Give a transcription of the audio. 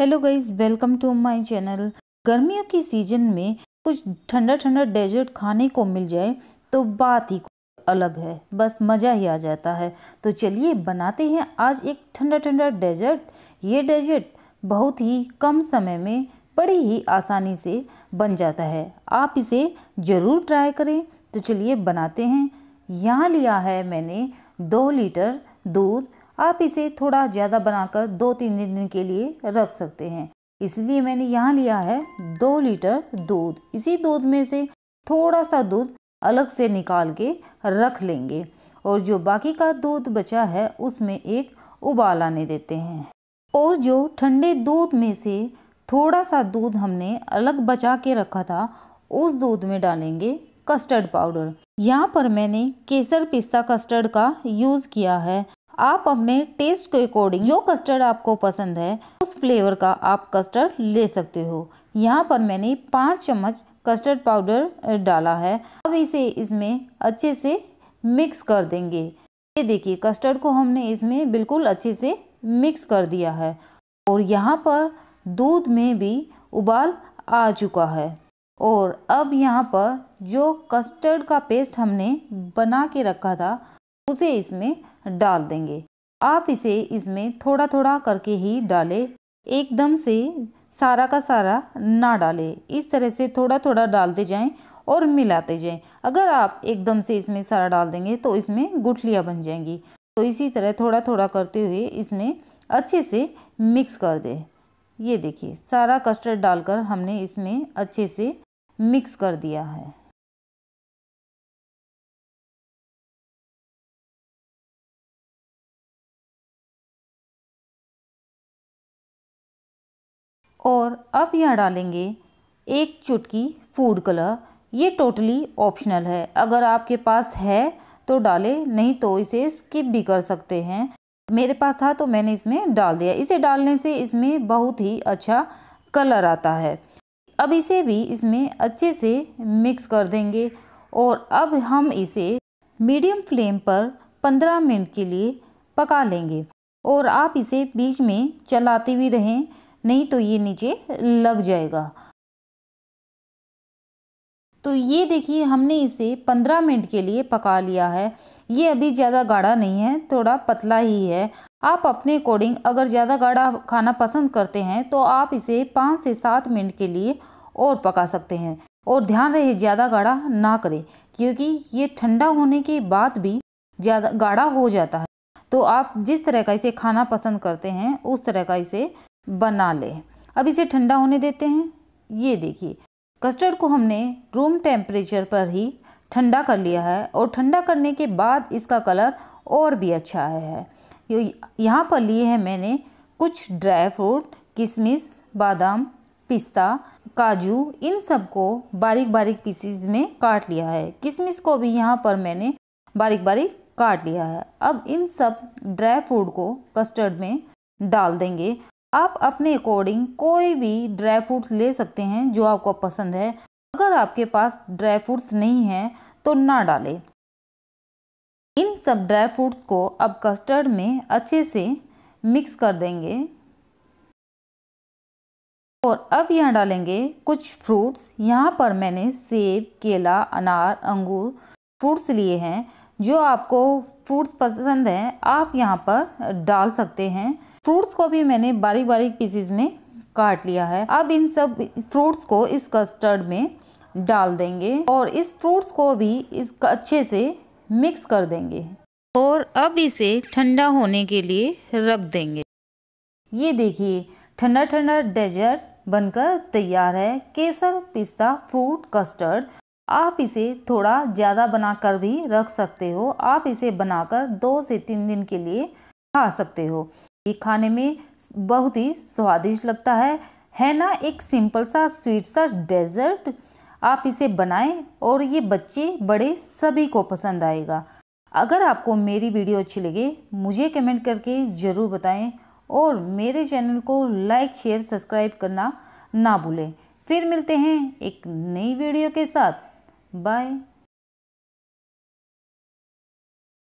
Hello guys welcome to my channel गर्मियों की season में कुछ ठंडा ठंडा डेजर्ट खाने को मिल जाए तो बात ही अलग है बस मज़ा ही आ जाता है तो चलिए बनाते हैं आज एक ठंडा ठंडा डेजर्ट ये डेजर्ट बहुत ही कम समय में बड़ी ही आसानी से बन जाता है आप इसे ज़रूर ट्राई करें तो चलिए बनाते हैं यहाँ लिया है मैंने दो लीटर दूध आप इसे थोड़ा ज़्यादा बनाकर दो तीन दिन के लिए रख सकते हैं इसलिए मैंने यहाँ लिया है दो लीटर दूध इसी दूध में से थोड़ा सा दूध अलग से निकाल के रख लेंगे और जो बाकी का दूध बचा है उसमें एक उबाल आने देते हैं और जो ठंडे दूध में से थोड़ा सा दूध हमने अलग बचा के रखा था उस दूध में डालेंगे कस्टर्ड पाउडर यहाँ पर मैंने केसर पिस्ता कस्टर्ड का यूज़ किया है आप अपने टेस्ट के अकॉर्डिंग जो कस्टर्ड आपको पसंद है उस फ्लेवर का आप कस्टर्ड ले सकते हो यहाँ पर मैंने पाँच चम्मच कस्टर्ड पाउडर डाला है अब इसे इसमें अच्छे से मिक्स कर देंगे ये देखिए कस्टर्ड को हमने इसमें बिल्कुल अच्छे से मिक्स कर दिया है और यहाँ पर दूध में भी उबाल आ चुका है और अब यहाँ पर जो कस्टर्ड का पेस्ट हमने बना के रखा था उसे इसमें डाल देंगे आप इसे इसमें थोड़ा थोड़ा करके ही डालें एकदम से सारा का सारा ना डालें इस तरह से थोड़ा थोड़ा डालते जाएं और मिलाते जाएं अगर आप एकदम से इसमें सारा डाल देंगे तो इसमें गुठलियाँ बन जाएंगी तो इसी तरह थोड़ा थोड़ा करते हुए इसमें अच्छे से मिक्स कर दें ये देखिए सारा कस्टर्ड डालकर हमने इसमें अच्छे से मिक्स कर दिया है और अब यहाँ डालेंगे एक चुटकी फूड कलर ये टोटली ऑप्शनल है अगर आपके पास है तो डालें नहीं तो इसे स्किप भी कर सकते हैं मेरे पास था तो मैंने इसमें डाल दिया इसे डालने से इसमें बहुत ही अच्छा कलर आता है अब इसे भी इसमें अच्छे से मिक्स कर देंगे और अब हम इसे मीडियम फ्लेम पर 15 मिनट के लिए पका लेंगे और आप इसे बीच में चलाते भी रहें नहीं तो ये नीचे लग जाएगा तो ये देखिए हमने इसे पंद्रह मिनट के लिए पका लिया है ये अभी ज़्यादा गाढ़ा नहीं है थोड़ा पतला ही है आप अपने अकॉर्डिंग अगर ज़्यादा गाढ़ा खाना पसंद करते हैं तो आप इसे पाँच से सात मिनट के लिए और पका सकते हैं और ध्यान रहे ज़्यादा गाढ़ा ना करें क्योंकि ये ठंडा होने के बाद भी ज़्यादा गाढ़ा हो जाता है तो आप जिस तरह का इसे खाना पसंद करते हैं उस तरह का इसे बना लें अब इसे ठंडा होने देते हैं ये देखिए कस्टर्ड को हमने रूम टेम्परेचर पर ही ठंडा कर लिया है और ठंडा करने के बाद इसका कलर और भी अच्छा आया है यहाँ पर लिए हैं मैंने कुछ ड्राई फ्रूट किशमिश बादाम पिस्ता काजू इन सब को बारीक बारीक पीसीज में काट लिया है किशमिश को भी यहाँ पर मैंने बारीक बारीक काट लिया है अब इन सब ड्राई फ्रूट को कस्टर्ड में डाल देंगे आप अपने अकॉर्डिंग कोई भी ड्राई फ्रूट्स ले सकते हैं जो आपको पसंद है अगर आपके पास ड्राई फ्रूट्स नहीं हैं तो ना डालें इन सब ड्राई फ्रूट्स को अब कस्टर्ड में अच्छे से मिक्स कर देंगे और अब यहाँ डालेंगे कुछ फ्रूट्स यहाँ पर मैंने सेब केला अनार अंगूर फ्रूट्स लिए हैं जो आपको फ्रूट्स पसंद हैं आप यहाँ पर डाल सकते हैं फ्रूट्स को भी मैंने बारीक बारीक पीसीज में काट लिया है अब इन सब फ्रूट्स को इस कस्टर्ड में डाल देंगे और इस फ्रूट्स को भी इस अच्छे से मिक्स कर देंगे और अब इसे ठंडा होने के लिए रख देंगे ये देखिए ठंडा ठंडा डेजर्ट बनकर तैयार है केसर पिस्ता फ्रूट कस्टर्ड आप इसे थोड़ा ज़्यादा बनाकर भी रख सकते हो आप इसे बनाकर दो से तीन दिन के लिए खा सकते हो ये खाने में बहुत ही स्वादिष्ट लगता है है ना एक सिंपल सा स्वीट सा डेजर्ट आप इसे बनाएं और ये बच्चे बड़े सभी को पसंद आएगा अगर आपको मेरी वीडियो अच्छी लगे मुझे कमेंट करके ज़रूर बताएं और मेरे चैनल को लाइक शेयर सब्सक्राइब करना ना भूलें फिर मिलते हैं एक नई वीडियो के साथ Bye.